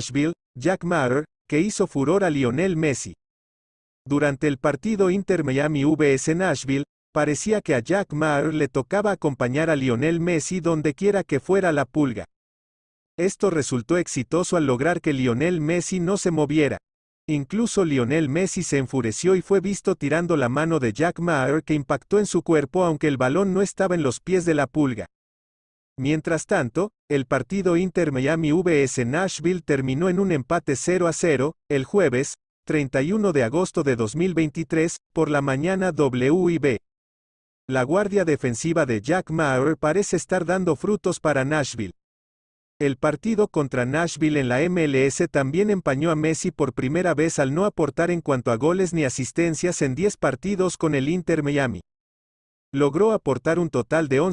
Nashville, Jack Maher, que hizo furor a Lionel Messi. Durante el partido Inter-Miami VS Nashville, parecía que a Jack Maher le tocaba acompañar a Lionel Messi donde quiera que fuera la pulga. Esto resultó exitoso al lograr que Lionel Messi no se moviera. Incluso Lionel Messi se enfureció y fue visto tirando la mano de Jack Maher que impactó en su cuerpo aunque el balón no estaba en los pies de la pulga. Mientras tanto, el partido Inter Miami VS Nashville terminó en un empate 0 a 0, el jueves, 31 de agosto de 2023, por la mañana WIB. La guardia defensiva de Jack Maurer parece estar dando frutos para Nashville. El partido contra Nashville en la MLS también empañó a Messi por primera vez al no aportar en cuanto a goles ni asistencias en 10 partidos con el Inter Miami. Logró aportar un total de 11